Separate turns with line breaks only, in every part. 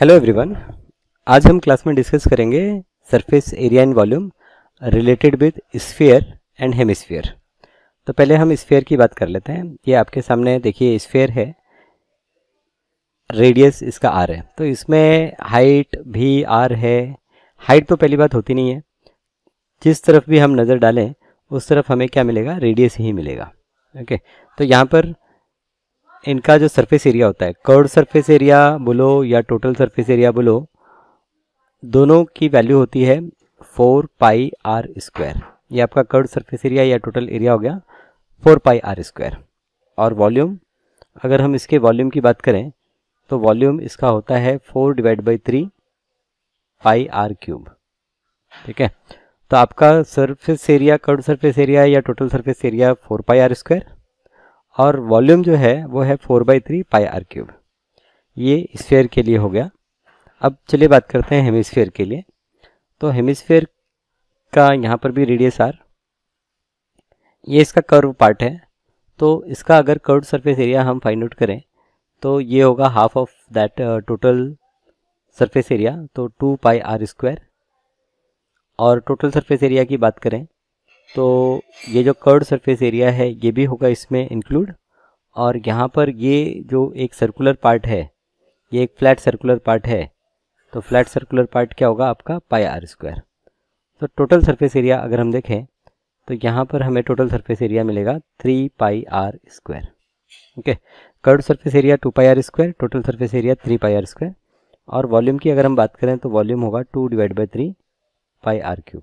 hello everyone आज हम class में डिस्कस करेंगे surface area and volume related with sphere and hemisphere तो पहले हम स्फीयर की बात कर लेते हैं ये आपके सामने देखिए स्फीयर है रेडियस इसका आर है तो इसमें हाइट भी आर है हाइट तो पहली बात होती नहीं है जिस तरफ भी हम नज़र डालें उस तरफ हमें क्या मिलेगा रेडियस ही मिलेगा ओके तो यहाँ पर इनका जो सरफेस एरिया होता है कर्ड सरफेस एरिया बोलो या टोटल सरफेस एरिया बोलो दोनों की वैल्यू होती है फोर पाई आर स्क्वायर ये आपका कर्ड सरफेस एरिया या टोटल एरिया हो गया फोर पाई आर स्क्वायर और वॉल्यूम अगर हम इसके वॉल्यूम की बात करें तो वॉल्यूम इसका होता है four divide by three pi are cube ठीक है तो आपका surface area curved surface area या total surface area four pi are square और वॉल्यूम जो है वो है four by three pi are cube ये स्फेयर के लिए हो गया अब चलिए बात करते हैं हेमिस्फेयर के लिए तो हेमिस्फेयर का यहाँ पर भी रेडियस आर ये इसका कर्व पार्ट है तो इसका अगर कर्व सरफेस एरिया हम फाइंड आउट करें तो ये होगा half of that total surface area तो टू पाई आर स्क्वायर और टोटल सरफेस एरिया की बात करें तो ये जो कर्ड सरफेस एरिया है ये भी होगा इसमें इंक्लूड और यहाँ पर ये जो एक सर्कुलर पार्ट है ये एक फ्लैट सर्कुलर पार्ट है तो फ्लैट सर्कुलर पार्ट क्या होगा आपका पाई आर स्क्वायर तो टोटल सरफेस एरिया अगर हम देखें तो यहाँ पर हमें टोटल सरफेस एरिया मिलेगा three pi are square okay curved surface area two pi are square total surface area three pi are square और वॉल्यूम की अगर हम बात करें तो वॉल्यूम होगा two divide by three pi are cube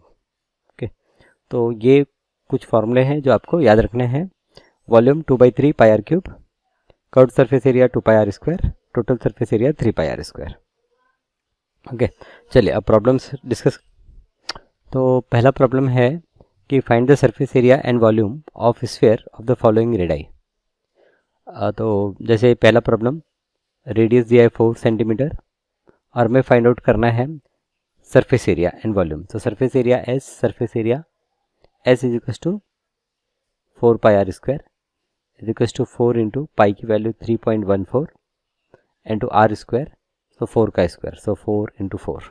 तो ये कुछ फॉर्मूले हैं जो आपको याद रखने हैं volume two by three pi are cube curved surface area two pi are square total surface area three pi are square okay चलिए अब प्रॉब्लम्स डिस्कस तो पहला प्रॉब्लम है कि find the surface area and volume of square of the following radii तो जैसे पहला problem radius दिया है फोर सेंटीमीटर और हमें फाइंड आउट करना है सरफेस एरिया एंड वॉल्यूम तो surface area S surface area S is equal to four pi are square is equal to four into pi की value three point one four into are square so four का square so four into four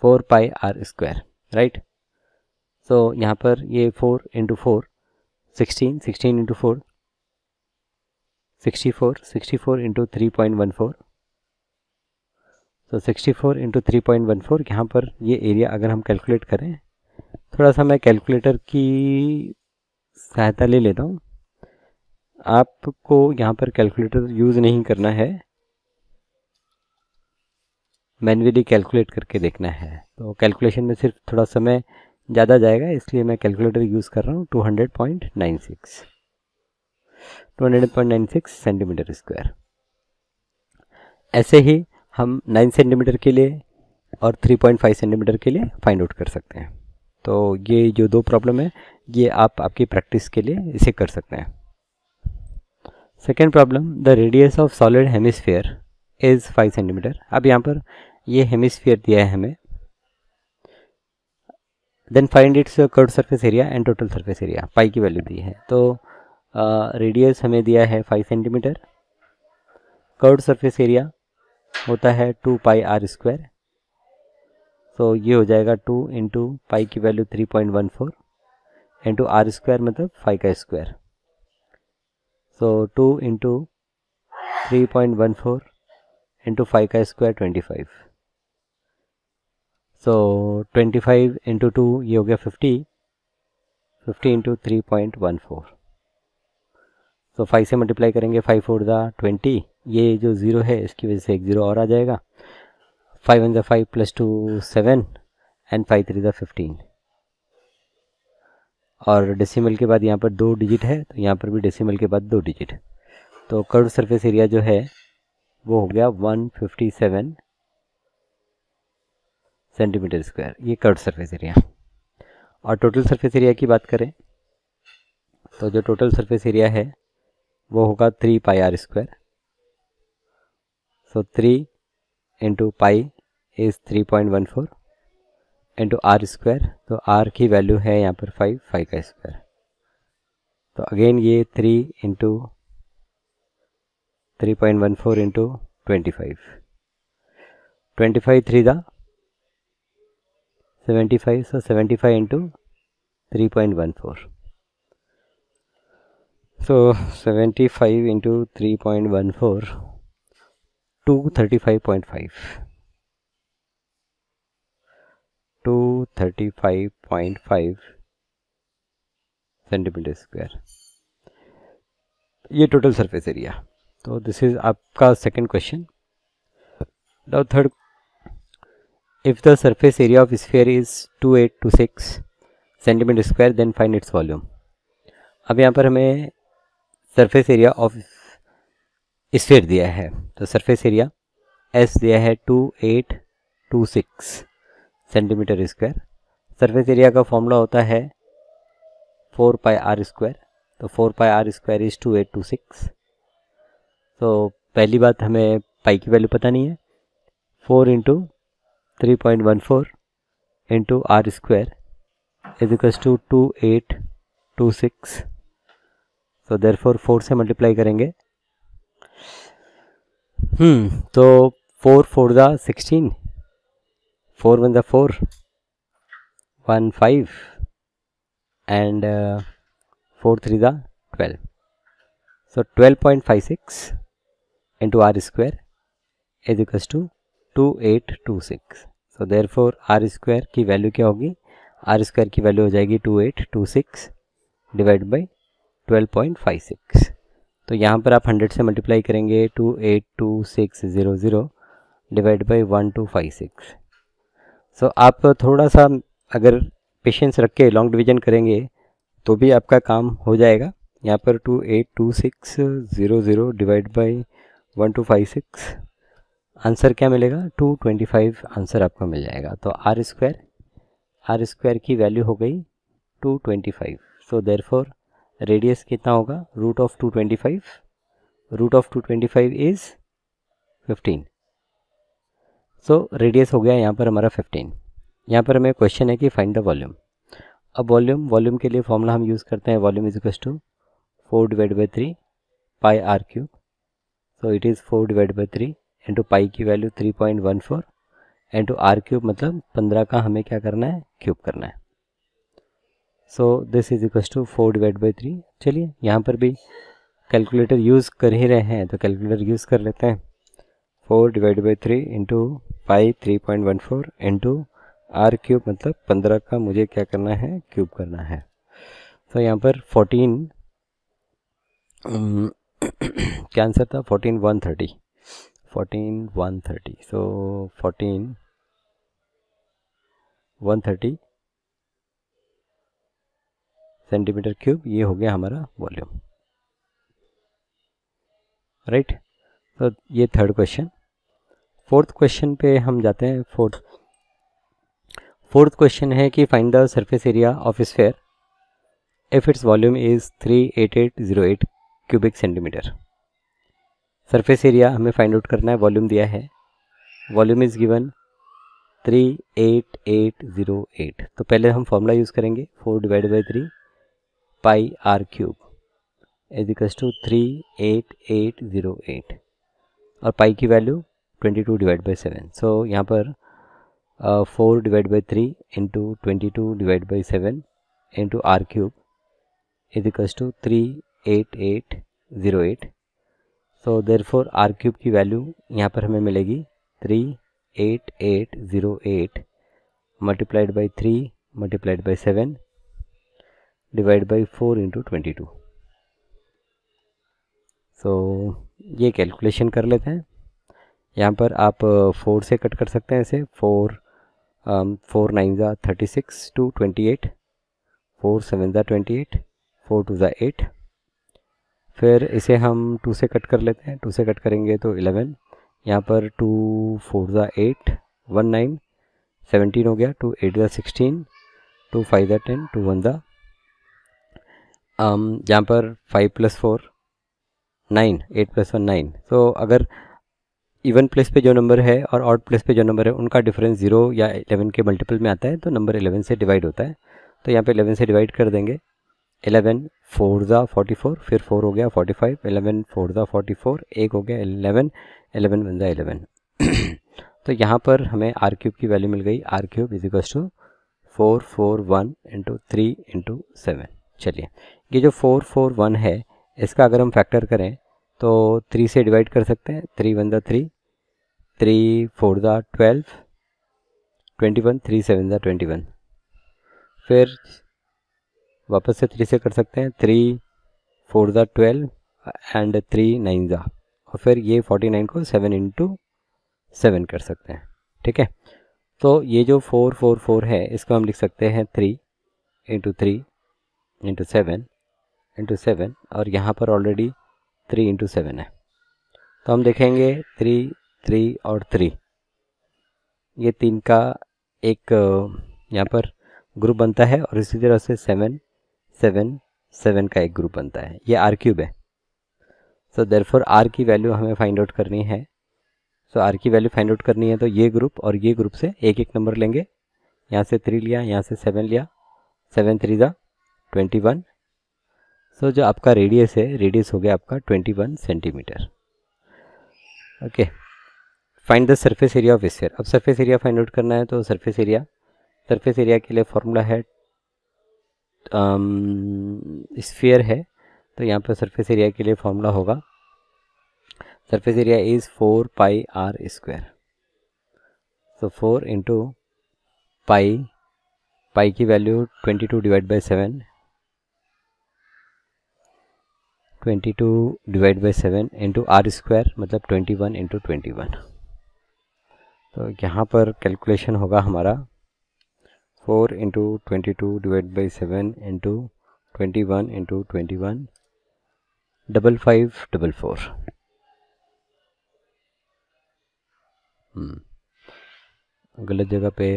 four pi are square right so यहाँ पर ये four into four sixteen sixteen into four sixty four sixty four into three point one four सो sixty four into three point one four यहाँ पर ये area अगर हम calculate करें थोड़ा सा मैं कैलकुलेटर की सहायता ले लेता हूँ आपको यहाँ पर कैलकुलेटर यूज़ नहीं करना है मैनुअली कैलकुलेट करके देखना है तो कैलकुलेशन में सिर्फ थोड़ा समय ज़्यादा जाएगा इसलिए मैं कैलकुलेटर यूज़ कर रहा हूँ two hundred point nine six two hundred point nine six centimetre square ऐसे ही हम 9 सेंटीमीटर के लिए और 3.5 सेंटीमीटर के लिए फाइंड आउट कर सकते हैं तो ये जो दो प्रॉब्लम है ये आप आपकी प्रैक्टिस के लिए इसे कर सकते हैं second problem the radius of solid hemisphere is five centimetre अब यहाँ पर ये हेमिसफेयर दिया है हमें then find its curved surface area and total surface area pi की वैल्यू दी है तो रेडियस uh, हमें दिया है five centimetre curved surface area होता है two pi are square so so, ये हो जाएगा टू इंटू पाई की value three point one four into are square मतलब फाइव का square so two into three point one four into five का square twenty five so twenty five into two ये हो गया fifty fifty into three point one four so five से multiply करेंगे five four दा twenty ये जो zero है इसकी वजह से एक ज़ीरो और आ जाएगा 5 and the 5 plus 2 7 and five three the 15 और डेसिमल के बाद यहाँ पर दो डिजिट है तो यहाँ पर भी डेसिमल के बाद दो डिजिट तो कर्व सरफेस एरिया जो है वो हो गया one fifty seven centimetre square ये कर्व सरफेस एरिया और टोटल सरफेस एरिया की बात करें तो जो टोटल सरफेस एरिया है वो होगा three pi are square so three into pi is three point one four into are square तो आर की वैल्यू है यहाँ पर फाइव फाइव का स्क्वायर तो अगेन ये three into three point one four into twenty five twenty five three दा seventy five so seventy five into three point one four so seventy five into three point one four two thirty five point five to thirty five point five centimetre square ये total surface area तो this is आपका second question now third if the surface area of sphere is 2826 centimetre square then find its volume अब यहाँ पर हमें surface area of sphere दिया है तो सरफेस एरिया एस दिया है 2826 सेंटीमीटर स्क्वायर सरफेस एरिया का फॉर्मूला होता है फोर पाई आर स्क्वायर तो four pi are square is two eight two six तो पहली बात हमें पाई की वैल्यू पता नहीं है four into three point one four into are square is two two eight two six तो देर फोर फोर से मल्टीप्लाई करेंगे हम्म, तो फोर फोर ज़ा सिक्सटीन फोर वन ज़ा four one five and four three ज़ा twelve so twelve point five six into are square is equals two two eight two six so therefore R square की value क्या होगी R square की value हो जाएगी two eight two six divide by twelve point five six तो यहाँ पर आप हंड्रेड से मल्टीप्लाई करेंगे two eight two six zero zero divide by one two five six so so, आप थोड़ा सा अगर पेशेंस रख के लॉन्ग डिवीजन करेंगे तो भी आपका काम हो जाएगा यहाँ पर two eight two six zero zero divide by one two five six answer क्या मिलेगा टू ट्वेंटी फाइव आंसर आपको मिल जाएगा तो आर स्क्वायर आर स्क्वायर की वैल्यू हो गई two twenty five so therefore radius कितना होगा root of two twenty five root of two twenty five is fifteen so so, radius हो गया यहाँ पर हमारा फिफ्टीन यहाँ पर हमें क्वेश्चन है कि फाइंड द वॉल्यूम अब वॉल्यूम वॉल्यूम के लिए फॉर्मूला हम यूज़ करते हैं volume is equals to four divide by three pi are cube so it is four divide by three into pi की value three point one four into r cube मतलब पंद्रह का हमें क्या करना है क्यूब करना है so this is equal to four divide by three चलिए यहाँ पर भी कैलकुलेटर यूज़ कर ही रहे हैं तो कैलकुलेटर यूज़ कर लेते हैं four divide by three into pi three point one four into r cube मतलब पंद्रह का मुझे क्या करना है क्यूब करना है तो so, यहाँ पर फोर्टीन क्या आंसर था fourteen one thirty fourteen one thirty so fourteen one thirty centimetre cube ये हो गया हमारा वॉल्यूम राइट तो ये थर्ड क्वेश्चन फोर्थ क्वेश्चन पे हम जाते हैं फोर्थ फोर्थ क्वेश्चन है कि find the surface area of sphere if its volume is three eight eight zero eight cubic centimetre surface area हमें फाइंड आउट करना है वॉल्यूम दिया है volume is given three eight eight zero eight तो पहले हम फॉर्मूला यूज़ करेंगे four divide by three pi are cube is equals to three eight eight zero eight और पाई की value twenty two divide by seven so यहाँ पर four uh, divide by three into twenty two divide by seven into r cube is equals to three eight eight zero eight so therefore are cube की value यहाँ पर हमें मिलेगी three eight eight zero eight multiplied by three multiplied by seven divide by four into twenty two so ये calculation कर लेते हैं यहाँ पर आप फोर से कट कर सकते हैं इसे फोर फोर नाइन ज़ा thirty six two twenty eight four seven ज़ा ट्वेंटी एट फोर टू ज़ा एट फिर इसे हम टू से कट कर लेते हैं टू से कट करेंगे तो इलेवन यहाँ पर टू फोर ज़ा एट वन नाइन सेवनटीन हो गया टू एट ज़ा सिक्सटीन टू फाइव ज़ा टेन टू वन ज़ा यहाँ पर five plus four nine eight plus one nine तो अगर इवन प्लेस पे जो नंबर है और आउट प्लेस पे जो नंबर है उनका डिफरेंस ज़ीरो या एलेवन के मल्टीपल में आता है तो नंबर एलेवन से डिवाइड होता है तो यहाँ पे एलेवन से डिवाइड कर देंगे एलेवन फोर ज़ा फोर्टी फोर फिर फोर हो गया फोर्टी फाइव एलेवन फोर ज़ा फोर्टी फोर एक हो गया एलेवन एलेवन वन ज़ा एलेवन तो यहाँ पर हमें आर क्यूब की वैल्यू मिल गई R cube is equals to four four one into three into seven चलिए ये जो फोर फोर वन है इसका अगर हम फैक्टर करें तो थ्री से डिवाइड कर सकते हैं थ्री वन ज़ा थ्री थ्री फोर ज़ा twelve twenty one three seven ज़ा ट्वेंटी वन फिर वापस से थ्री से कर सकते हैं थ्री फोर ज़ा ट्वेल्व एंड थ्री नाइन ज़ा और फिर ये फोर्टी नाइन को सेवन इंटू सेवन कर सकते हैं ठीक है तो ये जो फोर फोर फोर है इसको हम लिख सकते हैं three into three into seven into seven और यहाँ पर ऑलरेडी थ्री इंटू सेवन है तो हम देखेंगे थ्री थ्री और थ्री ये तीन का एक यहाँ पर ग्रुप बनता है और इसी तरह से सेवन सेवन सेवन का एक ग्रुप बनता है ये आर क्यूब है सो देर फोर आर की वैल्यू हमें फाइंड आउट करनी है सो so, आर की वैल्यू फाइंड आउट करनी है तो ये ग्रुप और ये ग्रुप से एक एक नंबर लेंगे यहाँ से थ्री लिया यहाँ से सेवन लिया सेवन थ्री ज़ा ट्वेंटी वन सो so, जो आपका रेडियस है रेडियस हो गया आपका 21 centimetre okay find the surface area of sphere अब सरफेस एरिया फाइंड आउट करना है तो सरफेस एरिया सरफेस एरिया के लिए फॉर्मूला है स्फीयर um, है तो यहाँ पर सरफेस एरिया के लिए फॉर्मूला होगा surface area is four pi are square so four into pi pi की value twenty two divide by seven twenty two divide by seven into are square मतलब twenty one into twenty one तो यहाँ पर calculation होगा हमारा four into twenty two divide by seven into twenty one into twenty one double five double four गलत जगह पे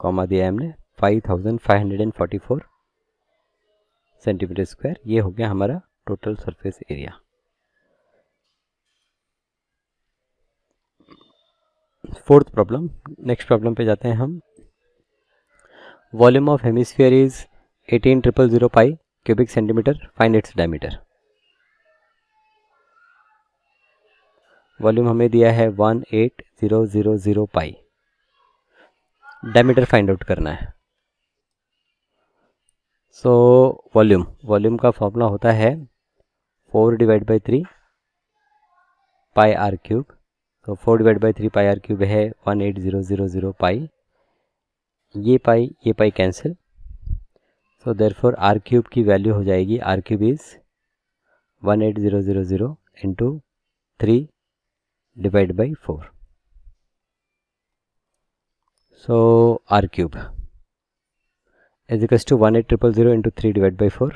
comma दिया है हमने five thousand five hundred and forty four centimetre square ये हो गया हमारा total surface area fourth problem next problem पे जाते हैं हम volume of hemisphere is eighteen triple zero pi cubic centimetre find its diameter volume हमें दिया है one eight zero zero zero pi diameter find out करना है सो वॉल्यूम वॉल्यूम का फॉर्मूला होता है four divide by three pi are cube तो four divide by three pi are cube है one eight zero zero zero pi ये pi ये pi cancel so therefore are cube की value हो जाएगी R cube is one eight zero zero zero into three divide by four so R cube is equals to one eight triple zero into three divide by four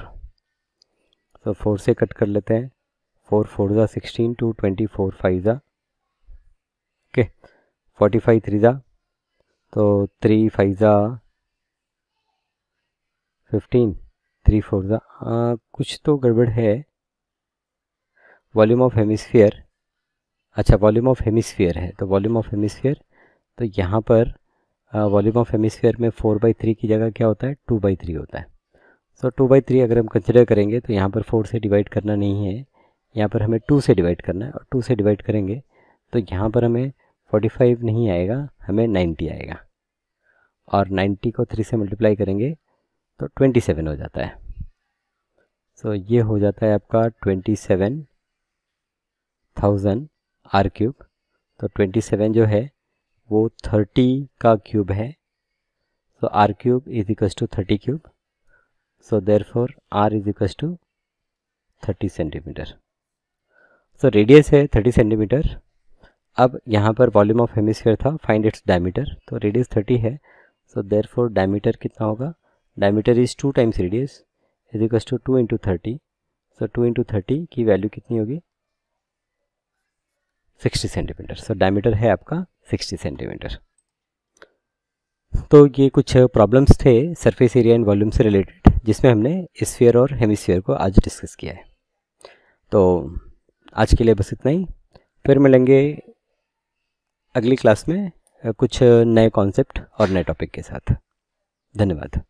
so four से cut कर लेते हैं four four ज़ा sixteen two twenty four five ज़ा okay forty five three ज़ा तो three five ज़ा fifteen three four ज़ा कुछ तो गड़बड़ है वॉल्यूम ऑफ हेमिसफियर अच्छा वॉल्यूम ऑफ हेमिसफियर है तो वॉल्यूम ऑफ हेमिसफियर तो यहाँ पर वॉल्यूम ऑफ हेमिस्फीयर में फोर बाई थ्री की जगह क्या होता है टू बाई थ्री होता है सो टू बाई थ्री अगर हम कंसिडर करेंगे तो यहाँ पर फोर से डिवाइड करना नहीं है यहाँ पर हमें टू से डिवाइड करना है और टू से डिवाइड करेंगे तो यहाँ पर हमें फोर्टी फाइव नहीं आएगा हमें नाइन्टी आएगा और नाइन्टी को थ्री से मल्टीप्लाई करेंगे तो ट्वेंटी सेवन हो जाता है सो so, ये हो जाता है आपका twenty seven thousand R cube तो ट्वेंटी सेवन जो है वो थर्टी का क्यूब है सो तो R cube is equals to thirty cube so therefore R is equals to thirty centimetre so radius है थर्टी सेंटीमीटर अब यहाँ पर वॉल्यूम ऑफ हेमिसफेयर था फाइंड इट्स डायमीटर तो रेडियस थर्टी है सो देर फोर डायमीटर कितना होगा diameter is two times radius is equals to to into thirty so two into thirty की वैल्यू कितनी होगी सिक्सटी सेंटीमीटर सो डायमीटर है आपका 60 सेंटीमीटर तो ये कुछ प्रॉब्लम्स थे सरफेस एरिया एंड वॉल्यूम से रिलेटेड जिसमें हमने स्फीयर और हेमिस्फीयर को आज डिस्कस किया है तो आज के लिए बस इतना ही फिर मिलेंगे अगली क्लास में कुछ नए कॉन्सेप्ट और नए टॉपिक के साथ धन्यवाद